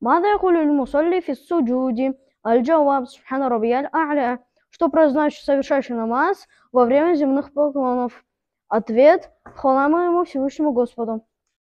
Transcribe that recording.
Мада якулюль мусалли фи суджуди? Аль-Джаваб, Субхана Рабияль А'ля. Что произносит совершающий намаз во время земных поклонов? Ответ – хвала моему Всевышнему Господу.